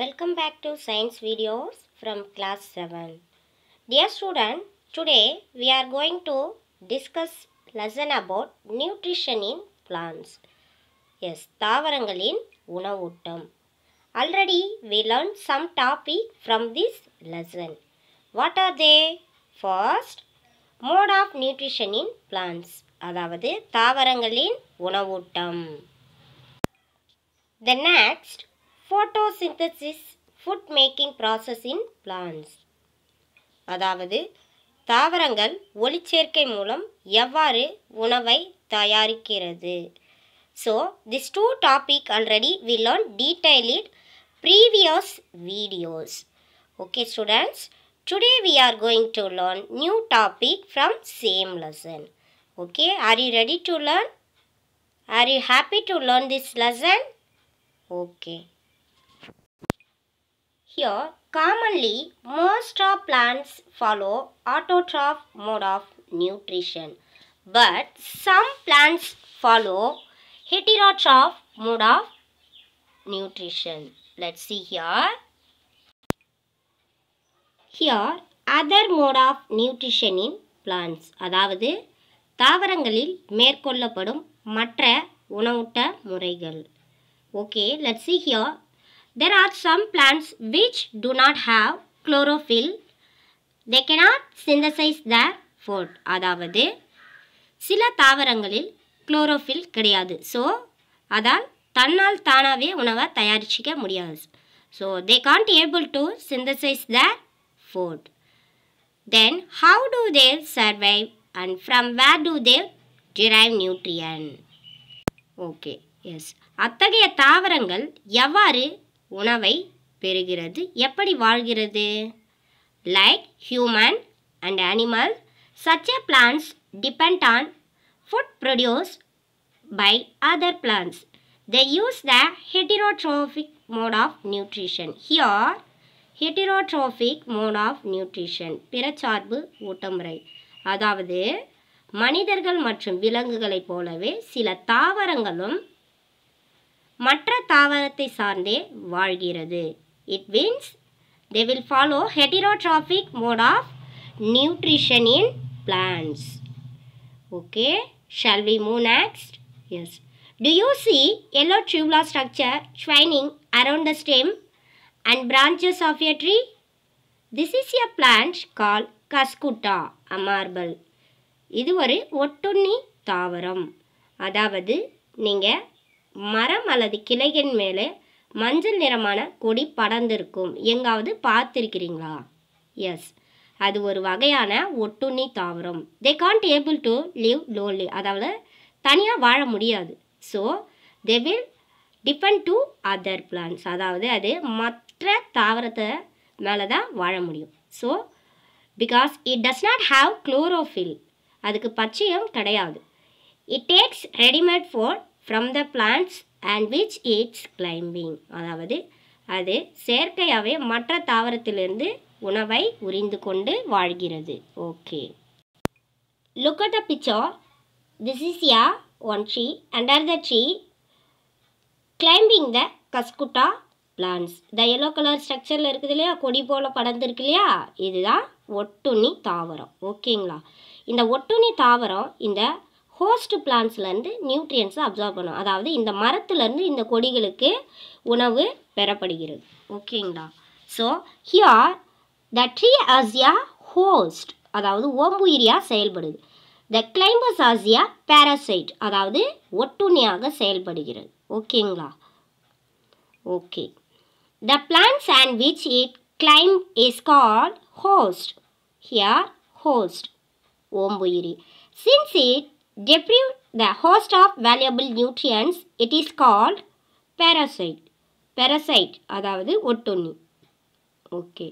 Welcome back to science videos from class 7. Dear student, today we are going to discuss lesson about nutrition in plants. Yes, தாவரங்களின் உணவூட்டம். Already we learned some topic from this lesson. What are they? First, mode of nutrition in plants. அதாவது தாவரங்களின் உணவூட்டம். The next, Photosynthesis, food making process in plants. அதாவது தாவரங்கள் ஒளிச்சேர்க்கை மூலம் எவ்வாறு உணவை தயாரிக்கிறது so this two topic already we learn detail previous videos. Okay students, today we are going to learn new topic from same lesson. Okay, are you ready to learn? Are you happy to learn this lesson? Okay. Here, commonly, most of plants follow autotroph mode of nutrition, but some plants follow heterotroph mode of nutrition. Let's see here. Here, other mode of nutrition in plants, அதாவது தாவரங்களில் மேற்கொள்ளப்படும் மற்ற உணவூட்ட முறைகள் Okay, let's see here. There are some plants which do not have chlorophyll. They cannot synthesize their food. அதாவது சில தாவரங்களில் chlorophyll கிடையாது so அதால் தன்னால் தானாகவே உணவை தயாரிச்சிக்க முடியாது so they can't able to synthesize their food then how do they survive and from where do they derive nutrient okay yes அத்தகைய தாவரங்கள் எவ்வாறு உணவை பெறுகிறது எப்படி வாழ்கிறது like human and animal such a plants depend on food produce by other plants they use the heterotrophic mode of nutrition here heterotrophic mode of nutrition பிறச்சார்பு ஊட்டமுறை அதாவது மனிதர்கள் மற்றும் விலங்குகளைப் போலவே சில தாவரங்களும் மற்ற தாவரத்தை சார்ந்தே வாழ்கிறது it means they will follow heterotrophic mode of nutrition in plants okay shall we move next yes do you see yellow tubular structure ஷ்வைனிங் around the stem and branches of a tree this is a plant called Cuscuta amarbel இது ஒரு ஒட்டுண்ணி தாவரம் அதாவது நீங்கள் மரம் அல்லது கிளையின் மேலே மஞ்சள் நிறமான கொடி படர்ந்திருக்கும் எங்காவது பார்த்துருக்கிறீங்களா எஸ் அது ஒரு வகையான ஒட்டுண்ணி தாவரம் they can't able to live lonely அதாவது தனியாக வாழ முடியாது so they will depend to other plants அதாவது அது மற்ற தாவரத்தை மேலே தான் வாழ முடியும் so because it does not have chlorophyll அதுக்கு பச்சையம் கிடையாது it takes readymade for from the plants and which it's climbing அதாவது அது செயற்கையாகவே மற்ற தாவரத்திலிருந்து உணவை உறிந்து கொண்டு வாழ்கிறது okay look at a picture this is a one tree under the tree climbing the Cuscuta plants the yellow colour ஸ்ட்ரக்சரில் இருக்குது இல்லையா கொடி போல் படர்ந்துருக்கு இல்லையா இதுதான் ஒட்டுண்ணி தாவரம் ஓகேங்களா இந்த ஒட்டுண்ணி தாவரம் இந்த ஹோஸ்ட் பிளான்ஸ்லேருந்து நியூட்ரியன்ஸை அப்சர்வ் பண்ணும் அதாவது இந்த மரத்துலேருந்து இந்த கொடிகளுக்கு உணவு பெறப்படுகிறது ஓகேங்களா so here the tree as host அதாவது ஓம்புயிரியாக செயல்படுது the climbers as a parasite அதாவது ஒட்டுணியாக செயல்படுகிறது ஓகேங்களா okay the plants and which it climb is called host here host ஓம்புயிரி since it deprive the host of valuable nutrients, it is called parasite. Parasite அதாவது ஒட்டுண்ணி ஓகே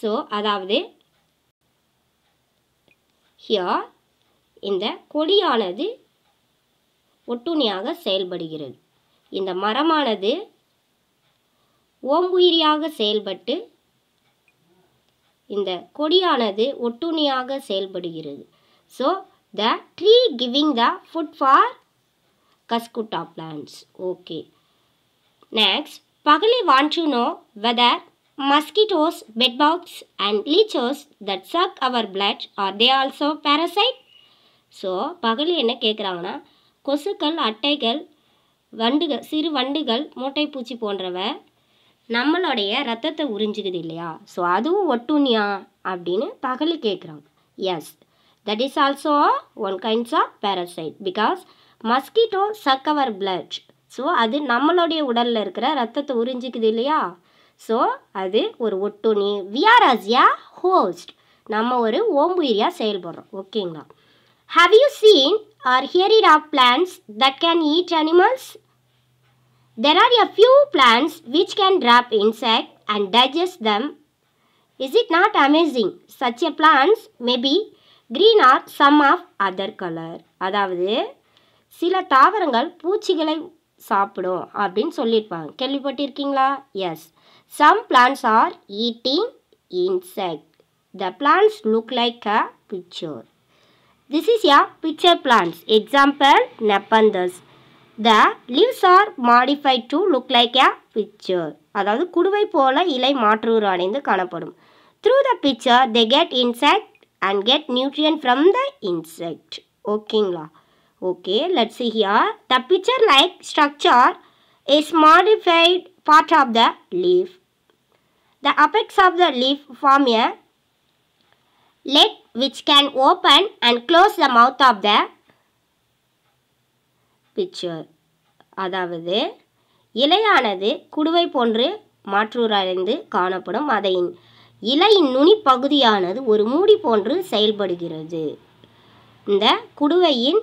ஸோ அதாவது here இந்த கொடியானது ஒட்டுண்ணியாக செயல்படுகிறது இந்த மரமானது ஓம்புயிரியாக செயல்பட்டு இந்த கொடியானது ஒட்டுண்ணியாக செயல்படுகிறது so the tree giving the food for Cascuta plants. Okay. Next, Pagale want to know whether mosquitoes, bedbugs and leeches that suck our blood are they also parasite? So பகல் என்ன கேட்குறாங்கன்னா கொசுக்கள் அட்டைகள் வண்டுகள் சிறு வண்டுகள் மூட்டைப்பூச்சி போன்றவை நம்மளுடைய ரத்தத்தை உறிஞ்சிக்குது இல்லையா ஸோ அதுவும் ஒட்டுண்ணியா அப்படின்னு பகல் கேட்குறாங்க yes That is also one kinds of parasite because mosquito suck our blood. So அது நம்மளுடைய உடலில் இருக்கிற ரத்தத்தை உறிஞ்சிக்குது இல்லையா ஸோ அது ஒரு ஒட்டுணி விஆர் அஸ் யா ஹோஸ்ட் நம்ம ஒரு ஓம்புயிரியாக செயல்படுறோம் ஓகேங்களா have you seen or heard of plants that can eat animals There are a few plants which can trap insects and digest them. Is it not amazing? Such a plants may be green or some of other colour அதாவது சில தாவரங்கள் பூச்சிகளை சாப்பிடும் அப்படின்னு சொல்லியிருப்பாங்க கேள்விப்பட்டிருக்கீங்களா yes some plants are eating insect the plants look like a picture this is a pitcher plants example Nepenthes the leaves are modified to look like a pitcher அதாவது குடுவை போல இலை மாற்றூறு அடைந்து காணப்படும் through the pitcher they get insect and get nutrient from the insect ஓகேங்களா okay let see here the pitcher like structure is modified part of the leaf the apex of the leaf form a lid which can open and close the mouth of the pitcher அதாவது இலையானது குடுவை போன்று மாற்றூரடைந்து காணப்படும் அதை இலையின் நுனி பகுதியானது ஒரு மூடி போன்று செயல்படுகிறது இந்த குடுவையின்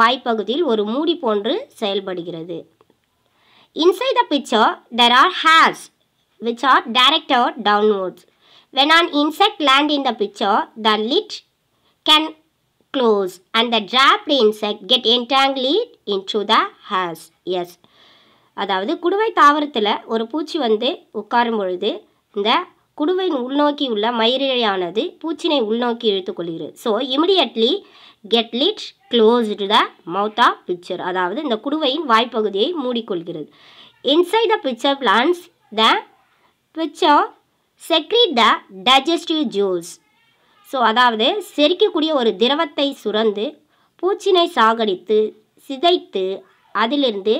வாய்ப்பகுதியில் ஒரு மூடி போன்று செயல்படுகிறது inside the pitcher there are hairs which are directed downwards when an insect land in the pitcher the lid can close and the trapped insect get entangled into the hairs yes அதாவது குடுவை தாவரத்தில் ஒரு பூச்சி வந்து உட்காரும் பொழுது இந்த குடுவை உள்நோக்கி உள்ள மயிரிழையானது பூச்சினை உள்நோக்கி இழுத்துக்கொள்கிறது so immediately get lid closed the mouth of pitcher அதாவது இந்த குடுவையின் வாய்ப்பகுதியை மூடிக்கொள்கிறது inside the pitcher plants the pitcher secrete the digestive juice so அதாவது செரிக்கக்கூடிய ஒரு திரவத்தை சுரந்து பூச்சினை சாகடித்து சிதைத்து அதிலிருந்து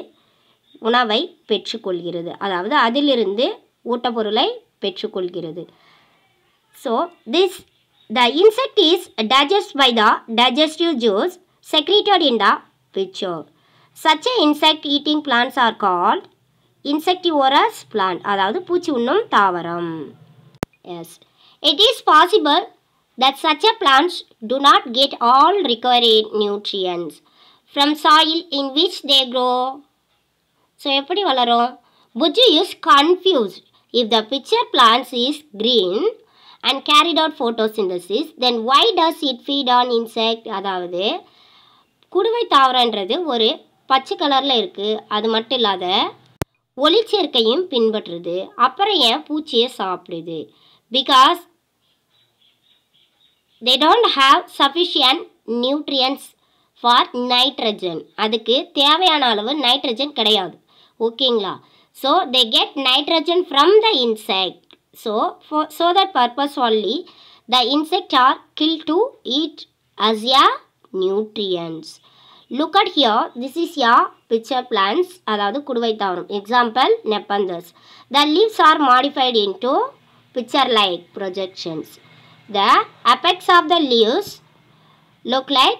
உணவை பெற்றுக்கொள்கிறது அதாவது அதிலிருந்து ஊட்டப்பொருளை பெற்றுக்கொள்கிறது so this the insect is digest by the digestive juice secreted in the pitcher. Such insect eating plants are called insectivorous plant அதாவது பூச்சி உண்ணும் தாவரம் yes it is possible that such a plants do not get all required nutrients from soil in which they grow so எப்படி வளரும் would you use confused If the pitcher plants is green and carried out photosynthesis, then why does it feed on insect? அதாவது குடுவை தாவரன்றது ஒரு பச்சை கலரில் இருக்குது அது மட்டும் இல்லாத ஒளிச்சேர்க்கையும் பின்பற்றுது அப்புறம் ஏன் பூச்சியை சாப்பிடுது because they don't have sufficient nutrients for nitrogen அதுக்கு தேவையான அளவு நைட்ரஜன் கிடையாது ஓகேங்களா So they get nitrogen from the insect. So for so that purpose only the insect are killed to eat as your nutrients. Look at here. This is your pitcher plants. Example Nepanthus. The leaves are modified into pitcher like projections. The apex of the leaves look like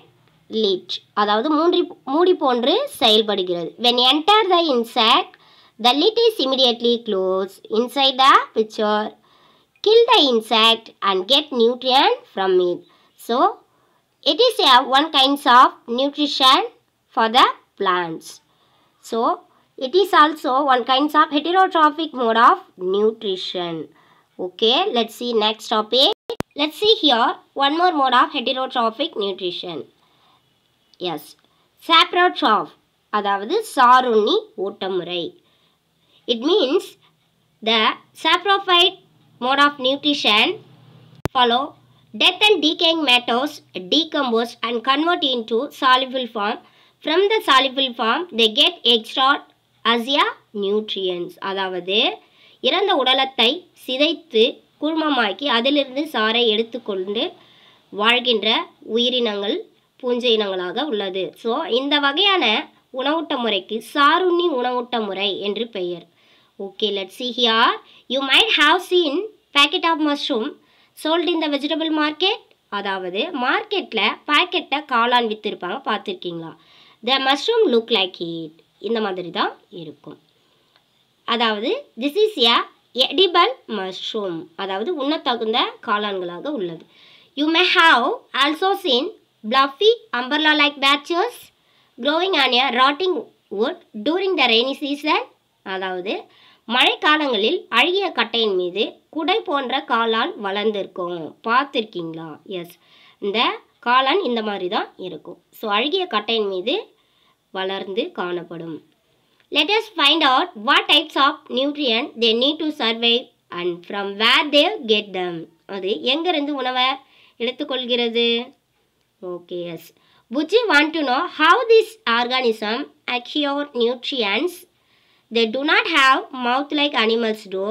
lid. That is the moody pondre sail When you enter the insect, the lid is immediately closed inside the pitcher. Kill the insect and get nutrient from it. So, it is a one kinds of nutrition for the plants. So, it is also one kinds of heterotrophic mode of nutrition. Okay, let's see next topic. Let's see here one more mode of heterotrophic nutrition. Yes, saprotroph. அதாவது சாருண்ணி ஓட்டமுறை It means the saprophyte mode of nutrition follow death and decaying matters decompose and convert into soluble form. From the soluble form, they get extra asia nutrients. அதாவது இறந்த உடலத்தை சிதைத்து குருமமாக்கி அதிலிருந்து சாறை எடுத்துக்கொண்டு வாழ்கின்ற உயிரினங்கள் பூஞ்ச இனங்களாக உள்ளது ஸோ இந்த வகையான உணவூட்ட முறைக்கு சாருண்ணி உணவூட்ட முறை என்று பெயர் okay let see here. You might have seen packet of mushroom sold in the vegetable market அதாவது மார்க்கெட்டில் பேக்கெட்டை காளான் விற்றுருப்பாங்க பார்த்துருக்கீங்களா the mushroom look like heat இந்த மாதிரி தான் இருக்கும் அதாவது this is a edible mushroom அதாவது உண்ணத்தகுந்த காளான்களாக உள்ளது you may have also seen fluffy umbrella like patches growing on a rotting wood during the rainy season அதாவது மழைக்காலங்களில் அழகிய கட்டையின் மீது குடை போன்ற காளான் வளர்ந்துருக்கும் பார்த்துருக்கீங்களா எஸ் இந்த காளான் இந்த மாதிரி தான் இருக்கும் ஸோ அழகிய கட்டையின் மீது வளர்ந்து காணப்படும் let us find out what types of nutrient they need to survive and from where they get them அது எங்கேருந்து உணவை எடுத்துக்கொள்கிறது okay yes Boojho want to know how this organism organism nutrients They do not have mouth like animals do.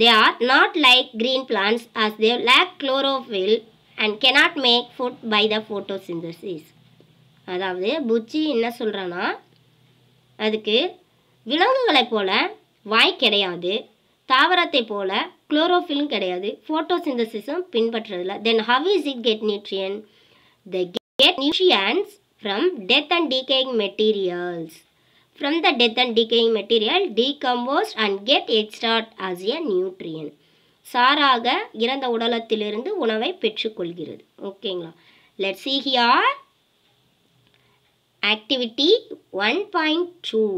They are not like green plants as they lack chlorophyll and cannot make food by the photosynthesis. அதாவது புச்சி என்ன சொல்றானா அதுக்கு விலங்குகளைப் why வாய் கிடையாது தாவரத்தை போல chlorophyll கிடையாது photosynthesisம் பின்பற்றதுல then how is it get nutrients? they get nutrients from death and decaying materials from the death and decaying material decompose and get extract as a nutrient சாராக இறந்த உடலத்திலிருந்து உணவை பெற்றுக்கொள்கிறது ஓகேங்களா let Let's see here. Activity one point two.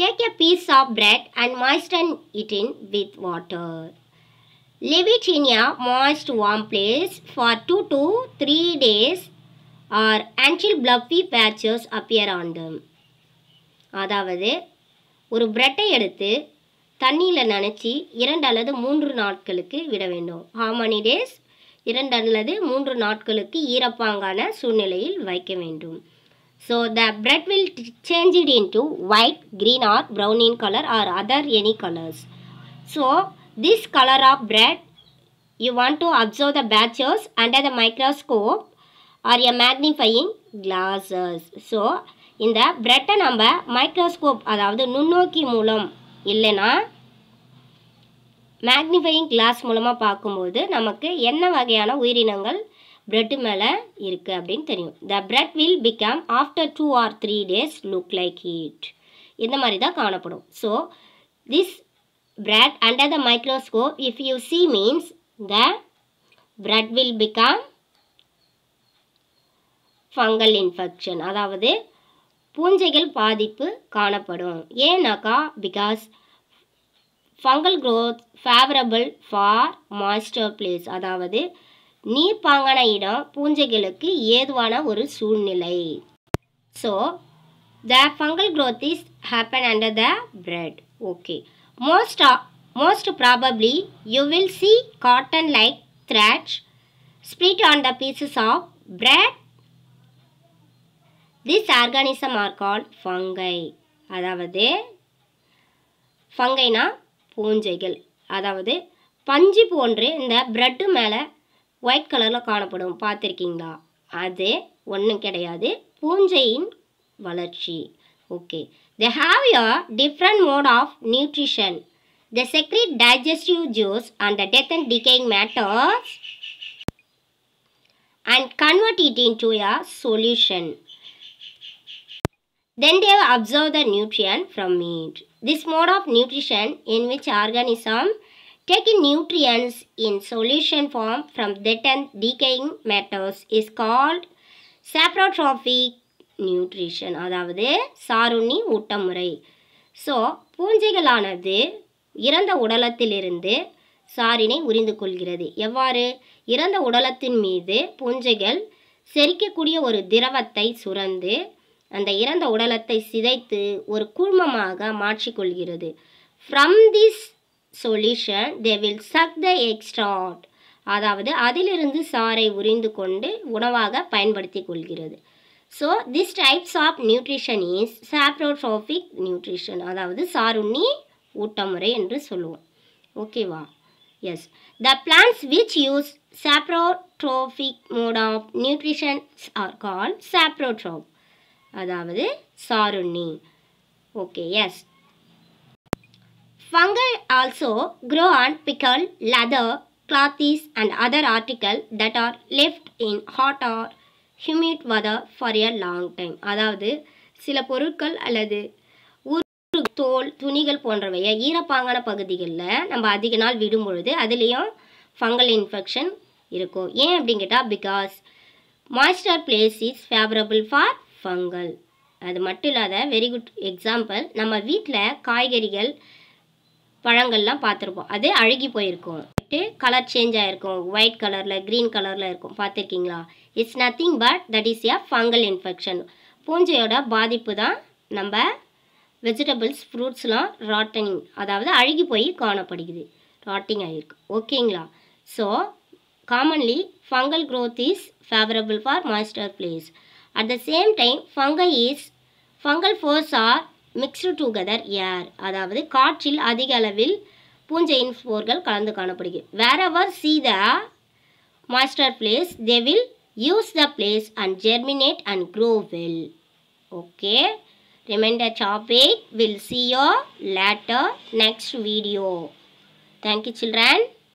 Take a piece of bread and moisten it in with water. Leave it in a moist warm place for 2 to 3 days or until fluffy patches appear on them. அதாவது ஒரு பிரெட்டை எடுத்து தண்ணியில் நனைச்சி இரண்டு அல்லது மூன்று நாட்களுக்கு விட வேண்டும் மணி டேஸ் இரண்டு அல்லது மூன்று நாட்களுக்கு ஈரப்பாங்கான சூழ்நிலையில் வைக்க வேண்டும் so the bread will change it into white green or ப்ரௌனின் colour or other any colours so this colour of bread you want to observe the patches under the microscope or a magnifying glasses so இந்த பிரெட்டை நம்ம microscope அதாவது நுண்ணோக்கி மூலம் இல்லைன்னா magnifying glass மூலமாக பார்க்கும்போது நமக்கு என்ன வகையான உயிரினங்கள் பிரெட்டு மேலே இருக்குது அப்படின்னு தெரியும் the bread will become after two or three days look like heat இந்த மாதிரி தான் காணப்படும் so this bread under the microscope if you see means the bread will become fungal infection அதாவது பூஞ்சைகள் பாதிப்பு காணப்படும் ஏன்னாக்கா because fungal growth favourable for moisture place அதாவது நீர்ப்பாங்கன இடம் பூஞ்சைகளுக்கு ஏதுவான ஒரு சூழ்நிலை so the fungal growth is happen under the bread okay most most probably you will see cotton like threads spread on the pieces of bread this organism are call fungi அதாவது ஃபங்கைனா பூஞ்சைகள் அதாவது பஞ்சு போன்று இந்த ப்ரெட்டு மேலே white கலரில் காணப்படும் பார்த்துருக்கீங்களா அது ஒன்றும் கிடையாது பூஞ்சையின் வளர்ச்சி okay they have a different mode of nutrition the secrete digestive juice and the death and decaying matters and convert it into your solution Then they have absorb the nutrient from meat. This mode of nutrition in which organism taking nutrients in solution form from dead and decaying matters is called saprotrophic nutrition அதாவது சாருண்ணி ஊட்டமுறை so பூஞ்சைகளானது இறந்த உடலத்திலிருந்து சாரினை உறிந்து கொள்கிறது எவ்வாறு இறந்த உடலத்தின் மீது பூஞ்சைகள் செரிக்கக்கூடிய ஒரு திரவத்தை சுரந்து அந்த இறந்த உடலத்தை சிதைத்து ஒரு கூழ்மமாக மாற்றிக்கொள்கிறது from this solution they will suck the extract அதாவது அதிலிருந்து சாறை உறிந்து கொண்டு உணவாக பயன்படுத்தி கொள்கிறது so this types of nutrition is saprotrophic nutrition அதாவது சாருண்ணி ஊட்டமுறை என்று சொல்லுவோம் ஓகேவா yes the plants which use saprotrophic mode of nutritions are call saprotroph அதாவது சாருண்ணி okay yes fungi also grow on pickle leather clothes and other article that are left in hot or humid வதர் for a long time அதாவது சில பொருட்கள் அல்லது உரு தோல் துணிகள் போன்றவைய ஈரப்பாங்கான பகுதிகளில் நம்ம அதிக நாள் விடும் பொழுது அதுலேயும் ஃபங்கல் இன்ஃபெக்ஷன் இருக்கும் ஏன் அப்படின்னு கேட்டால் because moisture place is favourable for fungal அது மட்டும் இல்லாத வெரி குட் எக்ஸாம்பிள் நம்ம வீட்டில் காய்கறிகள் பழங்கள்லாம் பார்த்துருப்போம் அது அழுகி போயிருக்கும் கலர் சேஞ்ச் ஆகிருக்கும் ஒயிட் கலரில் க்ரீன் கலரில் இருக்கும் பார்த்துருக்கீங்களா it's nothing but that is a fungal infection பூஞ்சையோட பாதிப்பு தான் நம்ம வெஜிடபிள்ஸ் ஃப்ரூட்ஸ்லாம் ராட்டனிங் அதாவது அழுகி போய் காணப்படுகிறது ராட்டிங் ஆகிருக்கு ஓகேங்களா so commonly fungal growth is favourable for moisture place at the same time fungi is fungal spores are mixed together air அதாவது காற்றில் அதிக அளவில் பூஞ்சையின் ஸ்போர்கள் கலந்து காணப்படுகிறது wherever see the moisture place they will use the place and germinate and grow well okay reminder topic will see you later next video thank you children